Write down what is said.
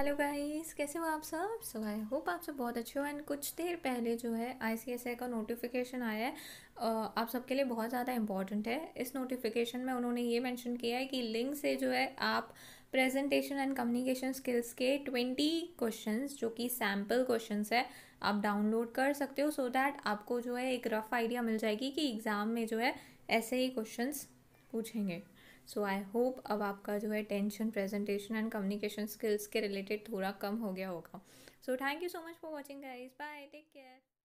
hello guys कैसे हो आप सब सो आई होप आप सब बहुत अच्छे हो एंड कुछ देर पहले जो है आई का नोटिफिकेशन आया है आप सबके लिए बहुत ज़्यादा इंपॉर्टेंट है इस नोटिफिकेशन में उन्होंने ये मेंशन किया है कि लिंक से जो है आप प्रेजेंटेशन एंड कम्युनिकेशन स्किल्स के ट्वेंटी क्वेश्चंस जो कि सैम्पल क्वेश्चंस है आप डाउनलोड कर सकते हो सो so दैट आपको जो है एक रफ़ आइडिया मिल जाएगी कि एग्ज़ाम में जो है ऐसे ही क्वेश्चन पूछेंगे सो आई होप अब आपका जो है tension presentation and communication skills के रिलेटेड थोड़ा कम हो गया होगा so thank you so much for watching guys bye take care